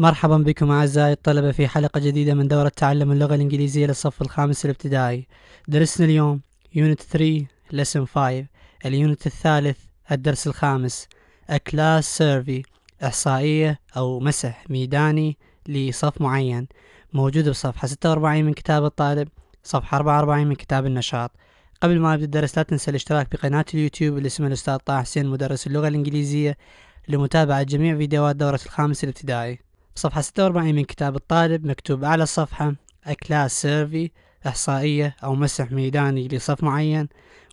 مرحبا بكم أعزائي الطلبة في حلقة جديدة من دورة تعلم اللغة الإنجليزية للصف الخامس الابتدائي درسنا اليوم يونت 3 لسن 5 اليونت الثالث الدرس الخامس أكلاس سيرفي إحصائية أو مسح ميداني لصف معين موجود بصفحة 46 من كتاب الطالب صفحة 44 من كتاب النشاط قبل ما أبدأ الدرس لا تنسى الاشتراك بقناة اليوتيوب اللي اسمها الأستاذ طه حسين مدرس اللغة الإنجليزية لمتابعة جميع فيديوهات دورة الخامس الابتدائي صفحة 46 من كتاب الطالب مكتوب على الصفحة أكلاس سيرفي إحصائية أو مسح ميداني لصف معين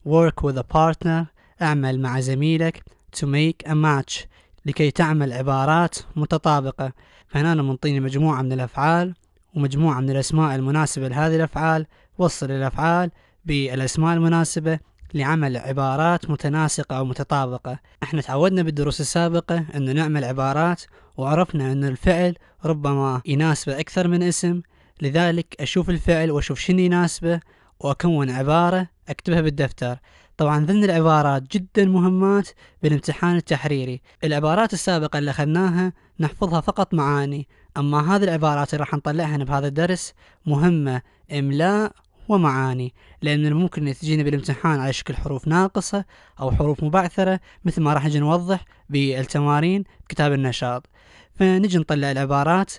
work with a partner اعمل مع زميلك to make a match لكي تعمل عبارات متطابقة فهنا أنا منطيني مجموعة من الأفعال ومجموعة من الأسماء المناسبة لهذه الأفعال وصل الأفعال بالأسماء المناسبة لعمل عبارات متناسقة أو متطابقة احنا تعودنا بالدروس السابقة أنه نعمل عبارات وعرفنا أن الفعل ربما يناسبه أكثر من اسم لذلك أشوف الفعل وأشوف شنو يناسبه وأكون عبارة أكتبها بالدفتر طبعا ضمن العبارات جدا مهمات بالامتحان التحريري العبارات السابقة اللي أخذناها نحفظها فقط معاني أما هذه العبارات اللي راح نطلعها بهذا الدرس مهمة إملاء ومعاني لأن الممكن أن تجينا بالامتحان على شكل حروف ناقصة أو حروف مبعثرة مثل ما راح نجي نوضح بالتمارين كتاب النشاط فنجي نطلع العبارات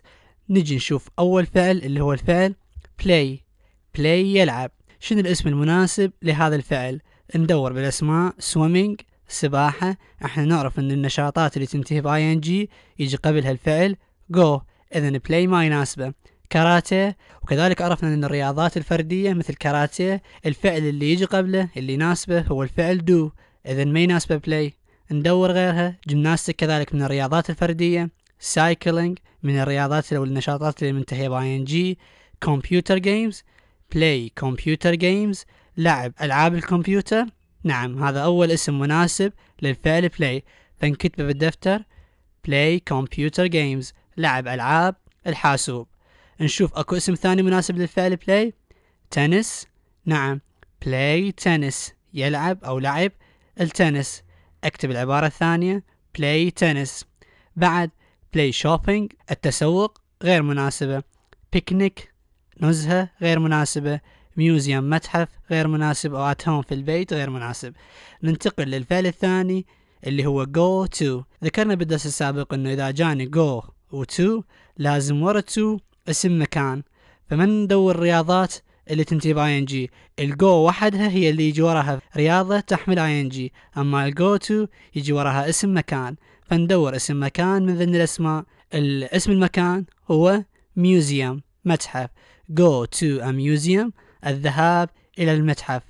نجي نشوف أول فعل اللي هو الفعل play play يلعب شنو الاسم المناسب لهذا الفعل ندور بالأسماء swimming سباحة احنا نعرف ان النشاطات اللي تنتهي ب ing يجي قبلها الفعل go اذا play ما يناسبه كاراتيه وكذلك عرفنا أن الرياضات الفردية مثل كاراتيه الفعل اللي يجي قبله اللي يناسبه هو الفعل دو إذا ما يناسبه بلاي ندور غيرها جمناستيك كذلك من الرياضات الفردية سايكلينج من الرياضات أو النشاطات اللي منتهية باي ان جي كمبيوتر جيمز بلاي كمبيوتر جيمز لعب ألعاب الكمبيوتر نعم هذا أول اسم مناسب للفعل بلاي فنكتبه بالدفتر بلاي كمبيوتر جيمز لعب ألعاب الحاسوب نشوف اكو اسم ثاني مناسب للفعل بلاي تنس نعم بلاي تنس يلعب أو لعب التنس اكتب العبارة الثانية بلاي تنس بعد بلاي شوبينج التسوق غير مناسبة بيكنيك نزهة غير مناسبة ميوزيوم متحف غير مناسب أو at home في البيت غير مناسب ننتقل للفعل الثاني اللي هو go to ذكرنا بالدرس السابق أنه إذا جاني go و to لازم ورا to اسم مكان فمن ندور الرياضات اللي تنتهي باي ان جي الجو وحدها هي اللي يجي وراها رياضة تحمل اي ان جي اما الجو تو يجي وراها اسم مكان فندور اسم مكان من ضمن الاسماء اسم المكان هو ميوزيوم متحف go to a museum الذهاب إلى المتحف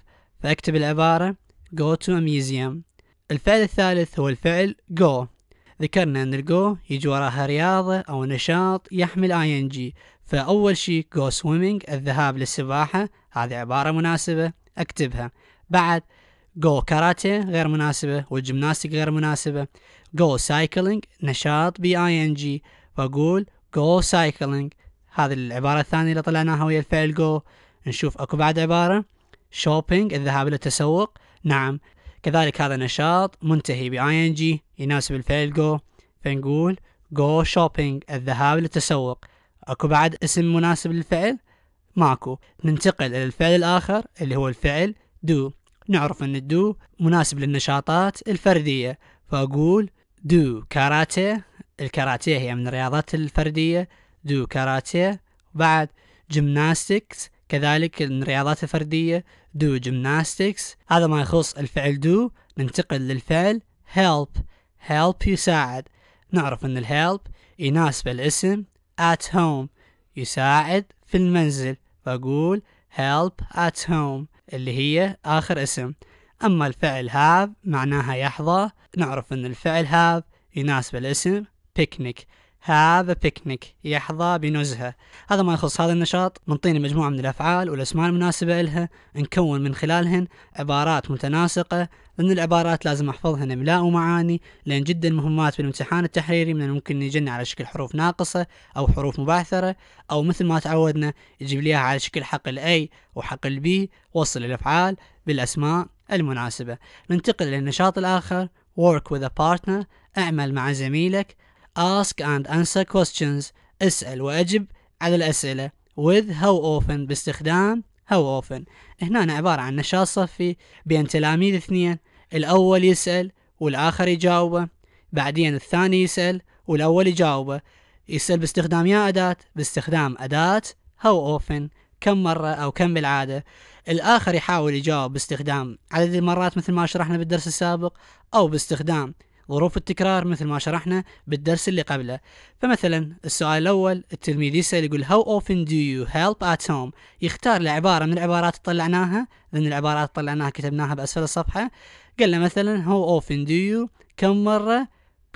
فأكتب العبارة go to a museum الفعل الثالث هو الفعل go ذكرنا أن الجو يجي وراها رياضة أو نشاط يحمل آي إن جي فأول شي جو سويمينج الذهاب للسباحة هذه عبارة مناسبة أكتبها بعد جو كاراتيه غير مناسبة والجمناستيك غير مناسبة جو سايكلينج نشاط بي آي إن جي فأقول جو سايكلينج هذه العبارة الثانية اللي طلعناها ويا الفعل جو نشوف أكو بعد عبارة شوبينج الذهاب للتسوق نعم كذلك هذا نشاط منتهي بآي إن جي يناسب الفعل go فنقول go shopping الذهاب للتسوق اكو بعد اسم مناسب للفعل ماكو ننتقل الى الفعل الاخر اللي هو الفعل do نعرف ان الدو مناسب للنشاطات الفردية فأقول دو كاراتيه الكاراتيه هي من الرياضات الفردية دو كاراتيه بعد gymnastics كذلك من الرياضات الفردية دو gymnastics هذا ما يخص الفعل دو ننتقل للفعل help help يساعد نعرف أن الهيلب يناسب الاسم at home يساعد في المنزل فأقول help at home اللي هي آخر اسم أما الفعل have معناها يحظى نعرف أن الفعل have يناسب الاسم picnic هذا بيكنيك يحظى بنزهة هذا ما يخص هذا النشاط منطينا مجموعة من الأفعال والأسماء المناسبة إلها نكون من خلالهن عبارات متناسقة لأن العبارات لازم أحفظهن إملاء ومعاني لأن جدا مهمات بالامتحان التحريري من الممكن يجن على شكل حروف ناقصة أو حروف مبعثرة أو مثل ما تعودنا يجيب ليها على شكل حقل أي وحقل B وصل الأفعال بالأسماء المناسبة ننتقل للنشاط الآخر work with a partner اعمل مع زميلك ask and answer questions اسأل وأجب على الأسئلة with how often باستخدام how often هنا عبارة عن نشاط صفي بين تلاميذ اثنين الأول يسأل والآخر يجاوبه بعدين الثاني يسأل والأول يجاوبه يسأل باستخدام يا أداة باستخدام أداة how often كم مرة أو كم بالعادة الآخر يحاول يجاوب باستخدام عدد المرات مثل ما شرحنا بالدرس السابق أو باستخدام ظروف التكرار مثل ما شرحنا بالدرس اللي قبله فمثلا السؤال الأول التلميذ يسأل يقول How often do you help at home يختار له عبارة من العبارات اللي طلعناها من العبارات اللي طلعناها كتبناها بأسفل الصفحة قال له مثلا How often do you كم مرة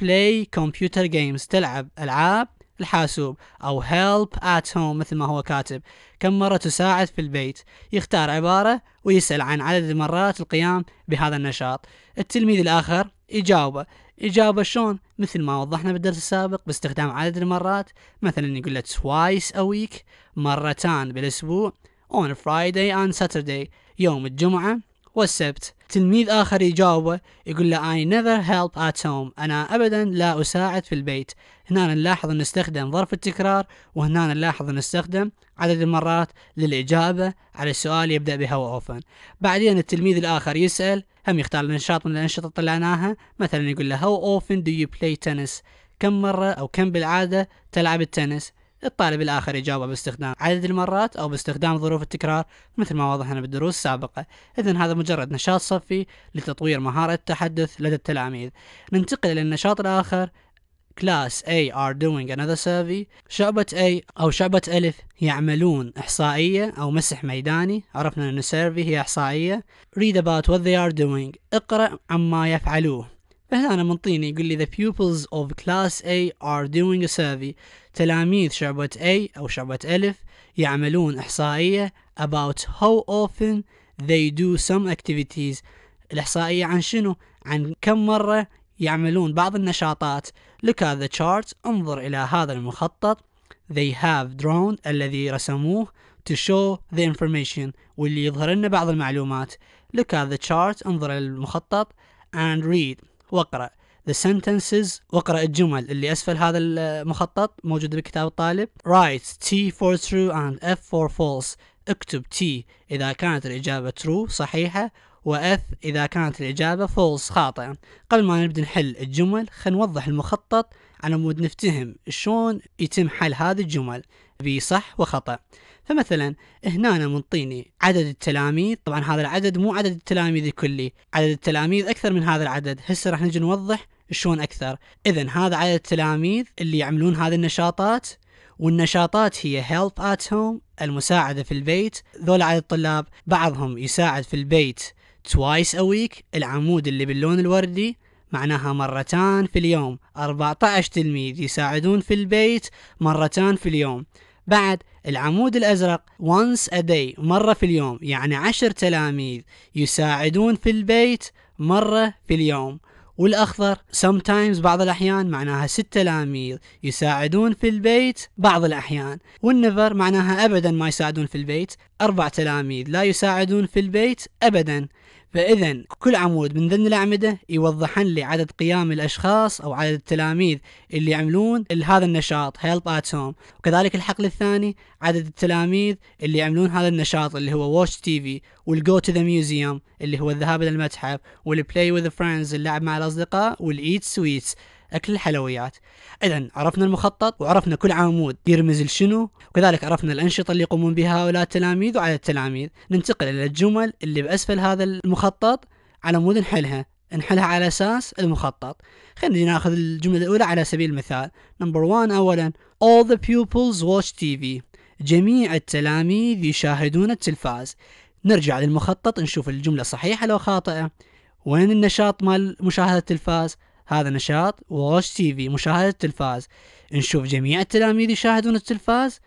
play computer games تلعب ألعاب الحاسوب أو help at home مثل ما هو كاتب كم مرة تساعد في البيت يختار عبارة ويسأل عن عدد المرات القيام بهذا النشاط التلميذ الآخر إجابة إجابة شلون مثل ما وضحنا بالدرس السابق باستخدام عدد المرات مثلا يقول لك twice a week مرتان بالأسبوع on Friday and Saturday يوم الجمعة والسبت تلميذ آخر يجاوبه يقول له I never help at home أنا أبدا لا أساعد في البيت هنا نلاحظ أن نستخدم ظرف التكرار وهنا نلاحظ أن نستخدم عدد المرات للإجابة على السؤال يبدأ بها often بعدين التلميذ الآخر يسأل هم يختار نشاط من الأنشطة اللي طلعناها مثلا يقول له how often do you play tennis كم مرة أو كم بالعادة تلعب التنس الطالب الآخر يجاوبه باستخدام عدد المرات أو باستخدام ظروف التكرار مثل ما وضحنا بالدروس السابقة إذا هذا مجرد نشاط صفي لتطوير مهارة التحدث لدى التلاميذ ننتقل إلى النشاط الآخر كلاس A are doing another survey شعبة A أو شعبة ألف يعملون إحصائية أو مسح ميداني عرفنا أن survey هي إحصائية read about what they are doing اقرأ عما يفعلوه فهنا أنا منطيني يقول لي the pupils of class A are doing a survey تلاميذ شعبة A أو شعبة ألف يعملون إحصائية about how often they do some activities الإحصائية عن شنو؟ عن كم مرة يعملون بعض النشاطات look at the chart انظر إلى هذا المخطط they have drawn الذي رسموه to show the information واللي يظهر لنا بعض المعلومات look at the chart انظر إلى المخطط and read واقرأ the sentences واقرأ الجمل اللي أسفل هذا المخطط موجود بكتاب الطالب write T for true and F for false اكتب T إذا كانت الإجابة true صحيحة وإف إذا كانت الإجابة فولس خاطئة قبل ما نبدأ نحل الجمل خلينا نوضح المخطط على مود نفتهم شلون يتم حل هذه الجمل بصح وخطأ فمثلا هنا منطيني عدد التلاميذ طبعا هذا العدد مو عدد التلاميذ الكلي عدد التلاميذ أكثر من هذا العدد هسه راح نجي نوضح شلون أكثر إذا هذا عدد التلاميذ اللي يعملون هذه النشاطات والنشاطات هي help at home المساعدة في البيت ذول عدد الطلاب بعضهم يساعد في البيت توايس week العمود اللي باللون الوردي معناها مرتان في اليوم 14 تلميذ يساعدون في البيت مرتان في اليوم بعد العمود الأزرق once a day مرة في اليوم يعني عشر تلاميذ يساعدون في البيت مرة في اليوم والأخضر sometimes بعض الأحيان معناها ست تلاميذ يساعدون في البيت بعض الأحيان والنفر معناها أبدا ما يساعدون في البيت أربع تلاميذ لا يساعدون في البيت أبدا فإذا كل عمود من ضمن الأعمدة يوضحن لي عدد قيام الأشخاص أو عدد التلاميذ اللي يعملون هذا النشاط هيلب ات هوم وكذلك الحقل الثاني عدد التلاميذ اللي يعملون هذا النشاط اللي هو واتش تي في والجو تو ذا ميوزيوم اللي هو الذهاب إلى المتحف والبلاي وذ فريندز اللعب مع الأصدقاء والإيت سويتس أكل الحلويات إذا عرفنا المخطط وعرفنا كل عمود يرمز لشنو وكذلك عرفنا الأنشطة اللي يقومون بها هؤلاء التلاميذ وعدد التلاميذ ننتقل إلى الجمل اللي بأسفل هذا المخطط على مود نحلها نحلها على أساس المخطط خلينا ناخذ الجملة الأولى على سبيل المثال نمبر 1 أولا All the pupils watch TV جميع التلاميذ يشاهدون التلفاز نرجع للمخطط نشوف الجملة صحيحة لو خاطئة وين النشاط مال مشاهدة التلفاز هذا نشاط وغوش تي في مشاهدة التلفاز نشوف جميع التلاميذ يشاهدون التلفاز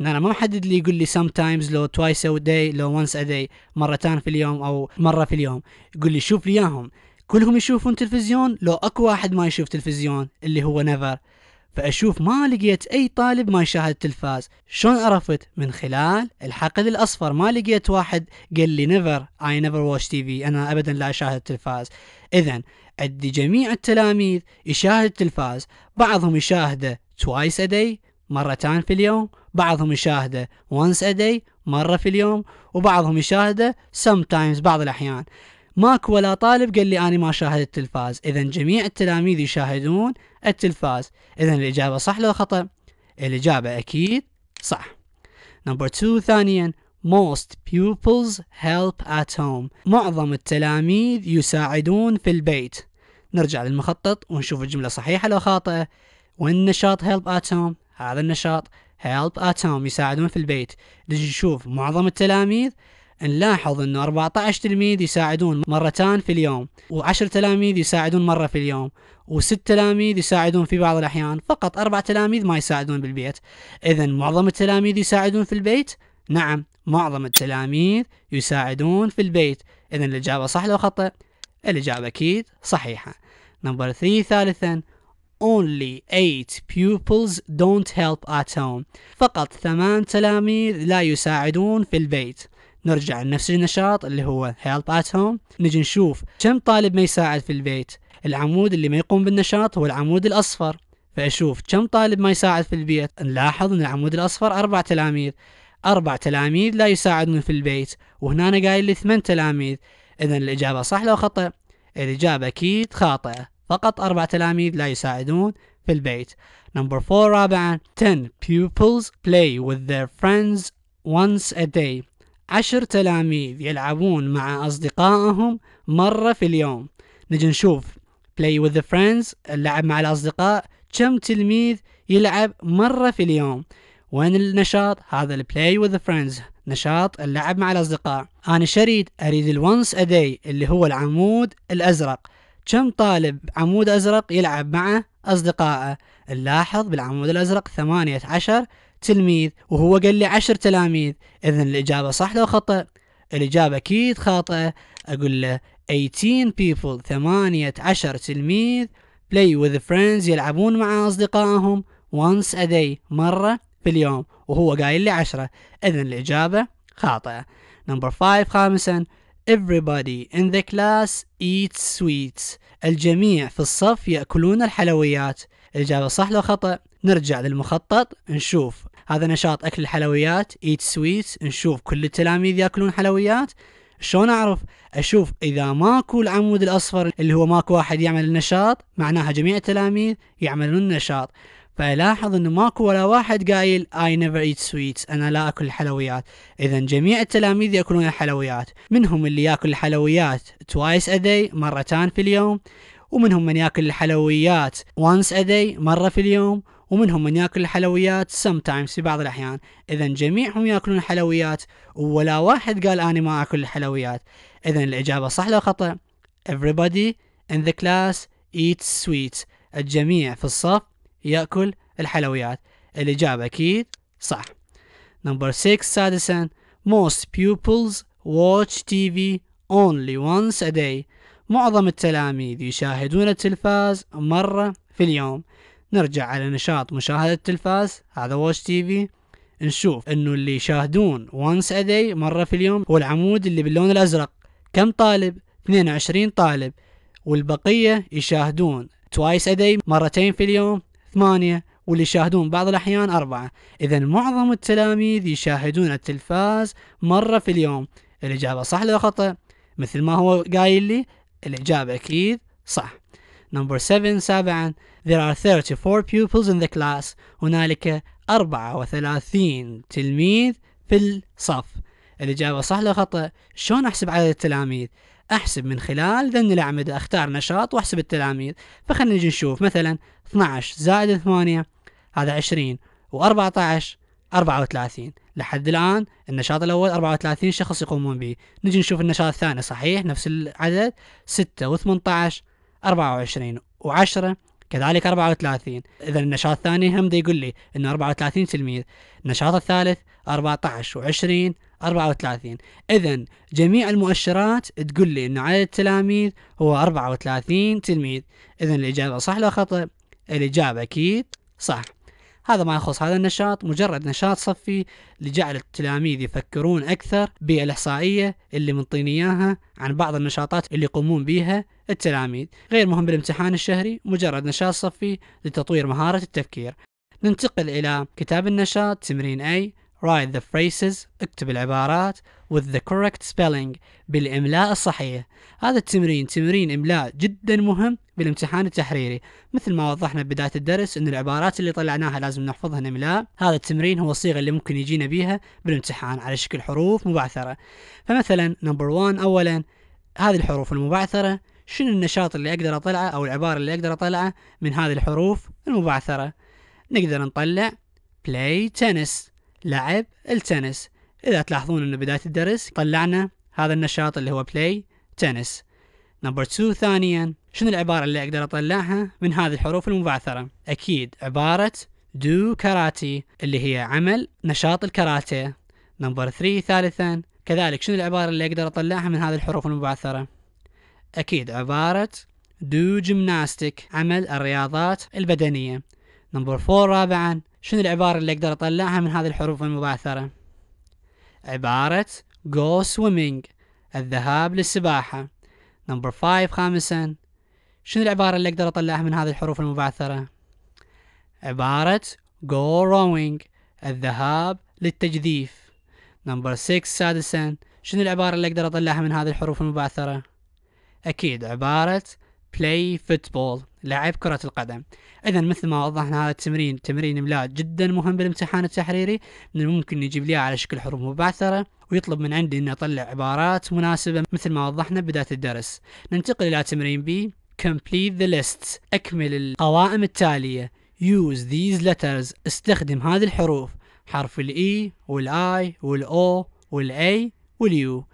ان انا ما محدد لي يقول لي سم تايمز لو توايس a داي لو وانس a داي مرتان في اليوم او مره في اليوم يقول لي شوف لي كلهم يشوفون تلفزيون لو اكو واحد ما يشوف تلفزيون اللي هو نيفر فاشوف ما لقيت اي طالب ما يشاهد تلفاز شلون عرفت من خلال الحقل الاصفر ما لقيت واحد قال لي نيفر اي نيفر واتش تي في انا ابدا لا اشاهد التلفاز اذا عندي جميع التلاميذ يشاهد التلفاز بعضهم يشاهده twice a day مرتان في اليوم بعضهم يشاهده once a day مرة في اليوم وبعضهم يشاهده sometimes بعض الأحيان ماكو ولا طالب قال لي أنا ما شاهد التلفاز إذا جميع التلاميذ يشاهدون التلفاز إذا الإجابة صح لو خطأ الإجابة أكيد صح نمبر 2 ثانيا most pupils help at home معظم التلاميذ يساعدون في البيت نرجع للمخطط ونشوف الجملة صحيحة لو خاطئة والنشاط هيلب اتوم هذا النشاط هيلب اتوم يساعدون في البيت نجي نشوف معظم التلاميذ نلاحظ انه 14 تلميذ يساعدون مرتان في اليوم و10 تلاميذ يساعدون مرة في اليوم و6 تلاميذ يساعدون في بعض الاحيان فقط اربع تلاميذ ما يساعدون بالبيت اذا معظم التلاميذ يساعدون في البيت نعم معظم التلاميذ يساعدون في البيت اذا الاجابة صح لو خطأ الاجابة اكيد صحيحة Number three ثالثا only eight pupils don't help at home فقط ثمان تلاميذ لا يساعدون في البيت نرجع لنفس النشاط اللي هو help at home نجي نشوف كم طالب ما يساعد في البيت العمود اللي ما يقوم بالنشاط هو العمود الأصفر فأشوف كم طالب ما يساعد في البيت نلاحظ أن العمود الأصفر أربع تلاميذ أربع تلاميذ لا يساعدون في البيت وهنا أنا قايل لي ثمان تلاميذ إذا الإجابة صح لو خطأ؟ الإجابة أكيد خاطئة فقط أربع تلاميذ لا يساعدون في البيت نمبر فور رابعا 10 pupils play with their friends once a day عشر تلاميذ يلعبون مع أصدقائهم مرة في اليوم نجي نشوف play with the friends اللعب مع الأصدقاء كم تلميذ يلعب مرة في اليوم وين النشاط هذا play with the friends نشاط اللعب مع الأصدقاء أنا شريد أريد ال once a day اللي هو العمود الأزرق كم طالب عمود أزرق يلعب مع أصدقائه نلاحظ بالعمود الأزرق ثمانية عشر تلميذ وهو قال لي عشر تلاميذ إذا الإجابة صح لو خطأ الإجابة أكيد خاطئة أقول له 18 people 18 تلميذ play with friends يلعبون مع أصدقائهم once a day مرة في اليوم وهو قايل لي عشرة إذن الإجابة خاطئة نمبر 5 خامساً Everybody in the class eats sweets. الجميع في الصف يأكلون الحلويات. الإجابة صح لو خطأ؟ نرجع للمخطط نشوف هذا نشاط أكل الحلويات eat sweets نشوف كل التلاميذ يأكلون حلويات شلون أعرف؟ أشوف إذا ماكو العمود الأصفر اللي هو ماكو واحد يعمل النشاط معناها جميع التلاميذ يعملون النشاط فلاحظ انه ماكو ولا واحد قايل اي نيفر ايت سويتس انا لا اكل الحلويات اذا جميع التلاميذ ياكلون الحلويات منهم اللي ياكل الحلويات توايس ادي مرتان في اليوم ومنهم من ياكل الحلويات وانس ادي مره في اليوم ومنهم من ياكل الحلويات sometimes في بعض الأحيان إذا جميعهم ياكلون الحلويات ولا واحد قال أنا ما أكل الحلويات إذا الإجابة صح لو خطأ everybody in the class eats sweets الجميع في الصف يأكل الحلويات الإجابة أكيد صح نمبر 6 سادسا Most pupils watch TV only once a day معظم التلاميذ يشاهدون التلفاز مرة في اليوم نرجع على نشاط مشاهدة التلفاز هذا واتش تي في نشوف انه اللي يشاهدون once a day مرة في اليوم هو العمود اللي باللون الازرق كم طالب 22 طالب والبقية يشاهدون twice a day مرتين في اليوم ثمانية واللي يشاهدون بعض الأحيان أربعة إذا معظم التلاميذ يشاهدون التلفاز مرة في اليوم الإجابة صح لو خطأ مثل ما هو قايل لي الإجابة أكيد صح نمبر 7 سابعا There are 34 pupils in the class هنالك 34 تلميذ في الصف الإجابة صح لو خطأ شلون أحسب عدد التلاميذ احسب من خلال ذن الاعمده اختار نشاط واحسب التلاميذ فخلينا نجي نشوف مثلا 12 زائد 8 هذا 20 و14 34 لحد الآن النشاط الأول 34 شخص يقومون به نجي نشوف النشاط الثاني صحيح نفس العدد 6 و18 24 و10 كذلك 34 إذا النشاط الثاني هم دا يقول لي أنه 34 تلميذ النشاط الثالث 14 و20 34 اذا جميع المؤشرات تقول لي انه عدد التلاميذ هو 34 تلميذ اذا الاجابه صح ولا خطا الاجابه اكيد صح هذا ما يخص هذا النشاط مجرد نشاط صفي لجعل التلاميذ يفكرون أكثر بالإحصائية اللي منطيني إياها عن بعض النشاطات اللي يقومون بها التلاميذ غير مهم بالامتحان الشهري مجرد نشاط صفي لتطوير مهارة التفكير ننتقل إلى كتاب النشاط تمرين أي write the phrases اكتب العبارات with the correct spelling بالإملاء الصحيح هذا التمرين تمرين إملاء جدا مهم بالامتحان التحريري مثل ما وضحنا بداية الدرس أن العبارات اللي طلعناها لازم نحفظها إملاء هذا التمرين هو الصيغة اللي ممكن يجينا بيها بالامتحان على شكل حروف مبعثرة فمثلا نمبر one أولا هذه الحروف المبعثرة شنو النشاط اللي أقدر أطلعه أو العبارة اللي أقدر أطلعه من هذه الحروف المبعثرة نقدر نطلع play tennis لعب التنس إذا تلاحظون أن بداية الدرس طلعنا هذا النشاط اللي هو play تنس نمبر 2 ثانيا شنو العبارة اللي أقدر أطلعها من هذه الحروف المبعثرة أكيد عبارة دو كاراتي اللي هي عمل نشاط الكاراتيه نمبر 3 ثالثا كذلك شنو العبارة اللي أقدر أطلعها من هذه الحروف المبعثرة أكيد عبارة دو جيمناستيك عمل الرياضات البدنية نمبر 4 رابعا شنو العبارة اللي أقدر أطلعها من هذه الحروف المبعثرة عبارة go swimming الذهاب للسباحة number five خامسا شنو العبارة اللي أقدر أطلعها من هذه الحروف المبعثرة عبارة go rowing الذهاب للتجديف number six سادسا شنو العبارة اللي أقدر أطلعها من هذه الحروف المبعثرة أكيد عبارة بلاي فوتبول لعب كرة القدم إذا مثل ما وضحنا هذا التمرين تمرين إملاء جدا مهم بالامتحان التحريري من الممكن يجيب لي على شكل حروف مبعثرة ويطلب من عندي أن أطلع عبارات مناسبة مثل ما وضحنا بداية الدرس ننتقل إلى تمرين بي complete the list أكمل القوائم التالية use these letters استخدم هذه الحروف حرف ال E وال I وال O وال A واليو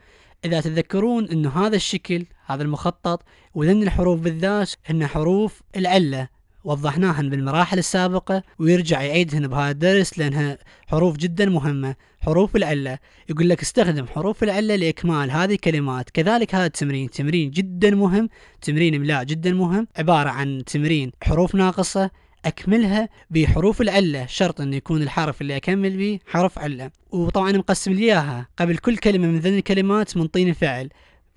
اذا تتذكرون انه هذا الشكل هذا المخطط وذن الحروف بالذات هن حروف العله وضحناهن بالمراحل السابقة ويرجع يعيدهن بهذا الدرس لأنها حروف جدا مهمة حروف العلة يقول لك استخدم حروف العلة لإكمال هذه الكلمات كذلك هذا التمرين تمرين جدا مهم تمرين إملاء جدا مهم عبارة عن تمرين حروف ناقصة اكملها بحروف العله شرط انه يكون الحرف اللي اكمل به حرف عله وطبعا مقسم لي اياها قبل كل كلمه من ذن الكلمات منطيني فعل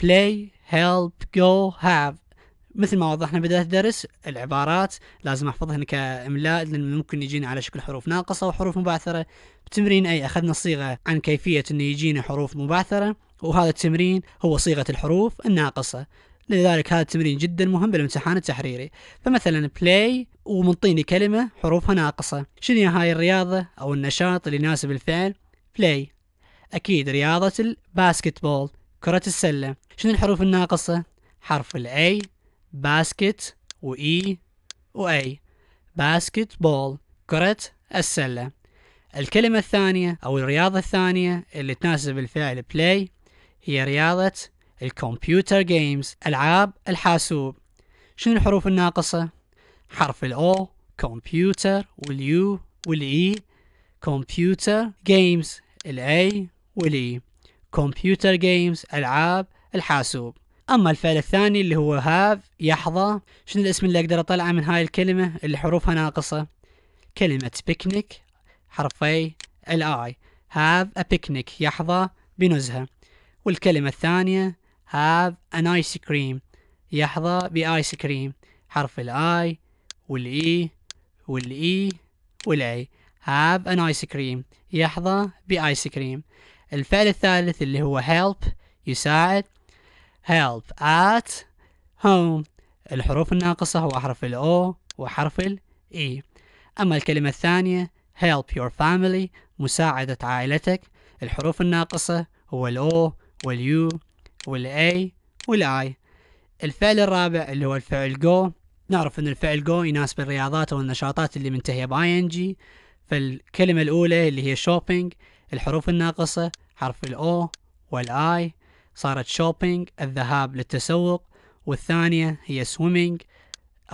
play help go have مثل ما وضحنا بداية الدرس العبارات لازم احفظها كاملاء لان ممكن يجينا على شكل حروف ناقصة وحروف مبعثرة بتمرين اي اخذنا صيغة عن كيفية انه يجينا حروف مبعثرة وهذا التمرين هو صيغة الحروف الناقصة لذلك هذا التمرين جدا مهم بالامتحان التحريري فمثلا بلاي ومنطيني كلمة حروفها ناقصة شنو هاي الرياضة أو النشاط اللي يناسب الفعل بلاي أكيد رياضة الباسكتبول كرة السلة شنو الحروف الناقصة حرف الاي باسكت واي e واي باسكت بول كرة السلة الكلمة الثانية أو الرياضة الثانية اللي تناسب الفعل بلاي هي رياضة الكمبيوتر جيمز ألعاب الحاسوب شنو الحروف الناقصة؟ حرف الأو كمبيوتر واليو والإي كمبيوتر جيمز الأي والإي كمبيوتر جيمز ألعاب الحاسوب أما الفعل الثاني اللي هو هاف يحظى شنو الاسم اللي أقدر أطلعه من هاي الكلمة اللي حروفها ناقصة كلمة بيكنيك حرفي الآي هاف أ بيكنيك يحظى بنزهة والكلمة الثانية have an ice cream يحظى بآيس كريم حرف الآي والإي e والإي e والأي have an ice cream يحظى بآيس كريم الفعل الثالث اللي هو help يساعد help at home الحروف الناقصة هو حرف الأو وحرف الإي e. أما الكلمة الثانية help your family مساعدة عائلتك الحروف الناقصة هو الأو واليو والاي والاي الفعل الرابع اللي هو الفعل جو نعرف ان الفعل جو يناسب الرياضات او النشاطات اللي منتهيه باي ان جي فالكلمة الأولى اللي هي شوبينج الحروف الناقصة حرف الأو والآي صارت شوبينج الذهاب للتسوق والثانية هي سويمينج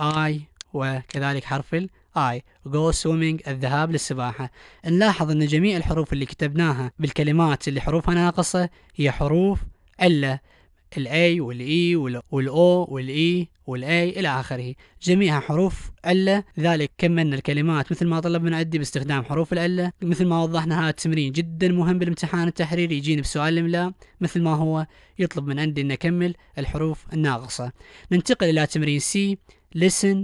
آي وكذلك حرف الآي جو سويمينج الذهاب للسباحة نلاحظ أن جميع الحروف اللي كتبناها بالكلمات اللي حروفها ناقصة هي حروف الا الاي والاي e والاو والاي والاي e الى اخره جميعها حروف الا لذلك كملنا الكلمات مثل ما طلب من عندي باستخدام حروف الالة مثل ما وضحنا هذا التمرين جدا مهم بالامتحان التحريري يجيني بسؤال الاملاء مثل ما هو يطلب من عندي ان اكمل الحروف الناقصه ننتقل الى تمرين سي listen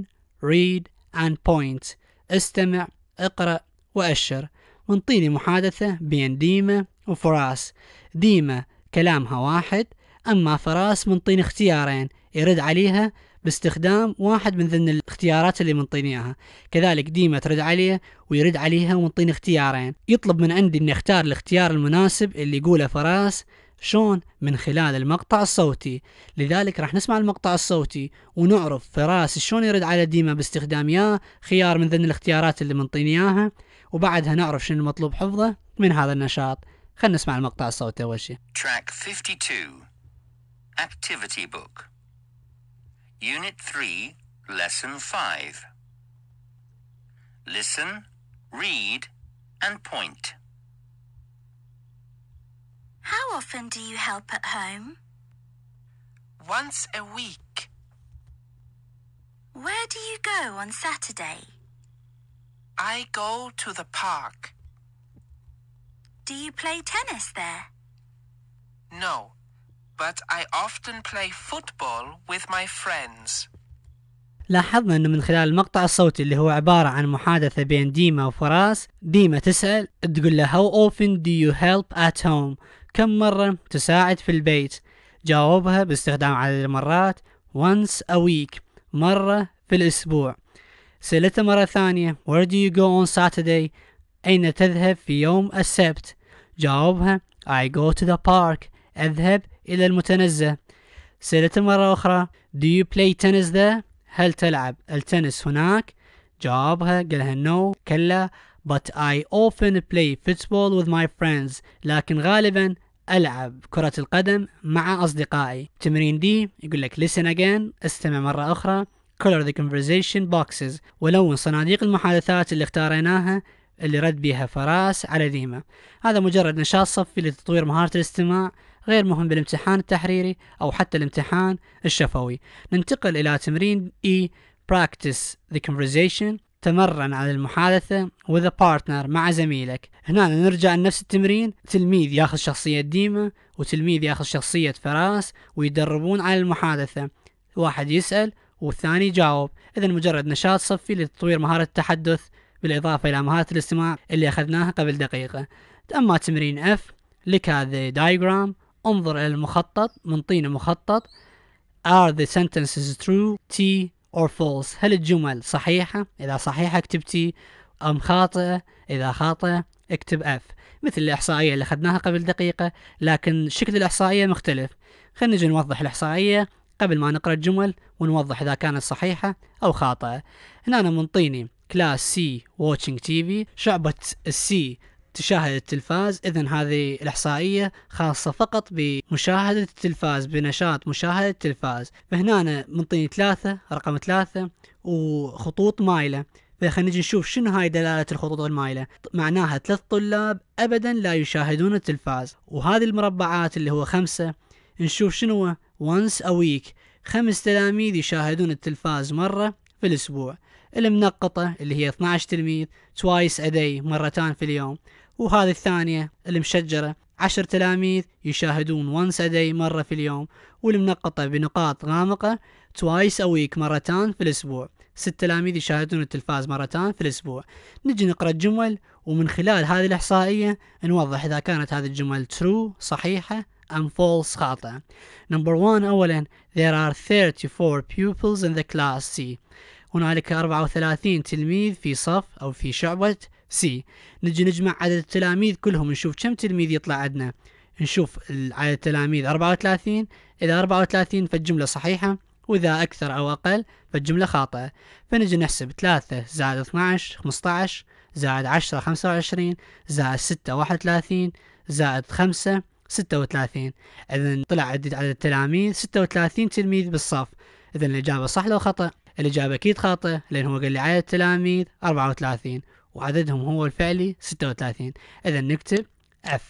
read and point استمع اقرا واشر منطيني محادثه بين ديما وفراس ديما كلامها واحد أما فراس طين اختيارين يرد عليها باستخدام واحد من ضمن الاختيارات اللي منطين اياها كذلك ديما ترد عليه ويرد عليها طين اختيارين يطلب من عندي اني اختار الاختيار المناسب اللي يقوله فراس شلون من خلال المقطع الصوتي لذلك راح نسمع المقطع الصوتي ونعرف فراس شلون يرد على ديما باستخدام يا خيار من ضمن الاختيارات اللي منطين اياها وبعدها نعرف شنو المطلوب حفظه من هذا النشاط خلينا نسمع المقطع الصوتي أول شيء Track 52 Activity Book Unit 3 Lesson 5 Listen, read and point How often do you help at home? Once a week. Where do you go on Saturday? I go to the park. Do you play tennis there? No, but I often play football with my friends. لاحظنا انه من خلال المقطع الصوتي اللي هو عبارة عن محادثة بين ديما وفراس ديما تسأل تقول له How often do you help at home؟ كم مرة تساعد في البيت؟ جاوبها باستخدام عدد المرات once a week مرة في الأسبوع سألته مرة ثانية Where do you go on Saturday؟ أين تذهب في يوم السبت؟ جاوبها I go to the park أذهب إلى المتنزه سألته مرة أخرى Do you play tennis there؟ هل تلعب التنس هناك؟ جاوبها قالها no كلا But I often play football with my friends لكن غالبا ألعب كرة القدم مع أصدقائي تمرين دي يقول لك listen again استمع مرة أخرى color the conversation boxes ولون صناديق المحادثات اللي اختاريناها اللي رد بها فراس على ديما هذا مجرد نشاط صفي لتطوير مهارة الاستماع غير مهم بالامتحان التحريري أو حتى الامتحان الشفوي ننتقل إلى تمرين E Practice the conversation تمرن على المحادثة with a partner مع زميلك هنا نرجع لنفس التمرين تلميذ ياخذ شخصية ديما وتلميذ ياخذ شخصية فراس ويدربون على المحادثة واحد يسأل والثاني يجاوب إذا مجرد نشاط صفي لتطوير مهارة التحدث بالإضافة إلى مهارة الاستماع اللي أخذناها قبل دقيقة أما تمرين اف لك هذا diagram انظر إلى المخطط من طين مخطط Are the sentences true? T or false? هل الجمل صحيحة؟ إذا صحيحة اكتب T أم خاطئة؟ إذا خاطئة اكتب F مثل الإحصائية اللي أخذناها قبل دقيقة لكن شكل الإحصائية مختلف خلينا نجي نوضح الإحصائية قبل ما نقرأ الجمل ونوضح إذا كانت صحيحة أو خاطئة هنا أنا منطيني كلاس سي واتشنج تي في شعبة السي تشاهد التلفاز إذا هذه الإحصائية خاصة فقط بمشاهدة التلفاز بنشاط مشاهدة التلفاز فهنا منطيني ثلاثة رقم ثلاثة وخطوط مايلة فخلينا نجي نشوف شنو هاي دلالة الخطوط المايلة معناها ثلاث طلاب أبدا لا يشاهدون التلفاز وهذه المربعات اللي هو خمسة نشوف شنو once a week خمس تلاميذ يشاهدون التلفاز مرة في الأسبوع المنقطة اللي هي 12 تلميذ توايس أدي مرتان في اليوم وهذه الثانية المشجرة عشر تلاميذ يشاهدون وانس أدي مرة في اليوم والمنقطة بنقاط غامقة توايس أويك مرتان في الأسبوع ست تلاميذ يشاهدون التلفاز مرتان في الأسبوع نجي نقرأ الجمل ومن خلال هذه الإحصائية نوضح إذا كانت هذه الجمل true صحيحة أم false خاطئة Number one أولا There are 34 pupils in the class C هنالك 34 تلميذ في صف أو في شعبة سي نجي نجمع عدد التلاميذ كلهم نشوف كم تلميذ يطلع عندنا نشوف عدد التلاميذ 34 إذا 34 فالجملة صحيحة وإذا أكثر أو أقل فالجملة خاطئة فنجي نحسب 3 زائد 12 15 زائد 10 25 زائد 6 31 زائد 5 36 إذا طلع عدد التلاميذ 36 تلميذ بالصف إذا الإجابة صح لو خطأ الإجابة أكيد خاطئة لأن هو قال لي عدد التلاميذ 34 وعددهم هو الفعلي 36 إذا نكتب F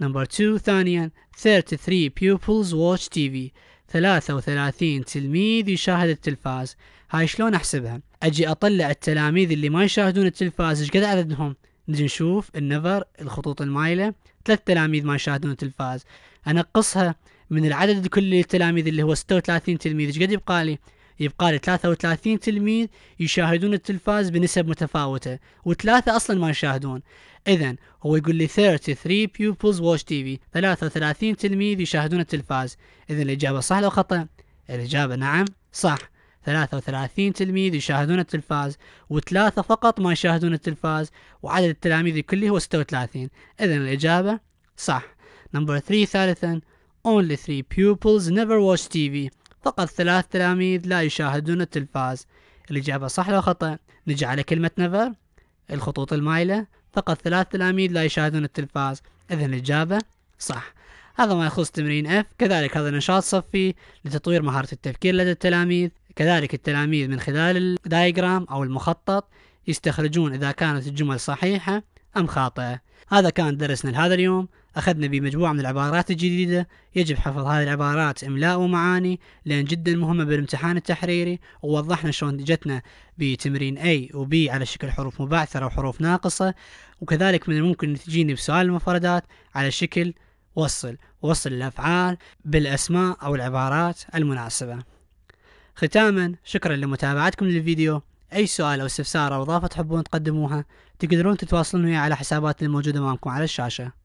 نمبر 2 ثانيا 33 pupils watch TV 33 تلميذ يشاهد التلفاز هاي شلون أحسبها أجي أطلع التلاميذ اللي ما يشاهدون التلفاز إيش قد عددهم نجي نشوف النظر الخطوط المايلة ثلاث تلاميذ ما يشاهدون التلفاز أنقصها من العدد الكلي للتلاميذ اللي هو 36 تلميذ ايش قد يبقى لي؟ يبقى لي 33 تلميذ يشاهدون التلفاز بنسب متفاوتة وثلاثة أصلا ما يشاهدون إذا هو يقول لي 33 pupils watch TV 33 تلميذ يشاهدون التلفاز إذا الإجابة صح أو خطأ؟ الإجابة نعم صح 33 تلميذ يشاهدون التلفاز وثلاثة فقط ما يشاهدون التلفاز وعدد التلاميذ كله هو 36 إذا الإجابة صح نمبر 3 ثالثا only 3 pupils never watch TV فقط ثلاث تلاميذ لا يشاهدون التلفاز الإجابة صح لو خطأ نجي على كلمة نفر الخطوط المائلة فقط ثلاث تلاميذ لا يشاهدون التلفاز إذن الإجابة صح هذا ما يخص تمرين F كذلك هذا نشاط صفي لتطوير مهارة التفكير لدى التلاميذ كذلك التلاميذ من خلال الدايجرام أو المخطط يستخرجون إذا كانت الجمل صحيحة أم خاطئة هذا كان درسنا لهذا اليوم أخذنا بمجموعة من العبارات الجديدة يجب حفظ هذه العبارات إملاء ومعاني لأن جدا مهمة بالامتحان التحريري ووضحنا شلون جتنا بتمرين A و B على شكل حروف مبعثرة وحروف ناقصة وكذلك من الممكن تجيني بسؤال المفردات على شكل وصل وصل الأفعال بالأسماء أو العبارات المناسبة ختاما شكرا لمتابعتكم للفيديو أي سؤال أو استفسار أو إضافة تحبون تقدموها تقدرون تتواصلون وياي على حساباتي الموجودة أمامكم على الشاشة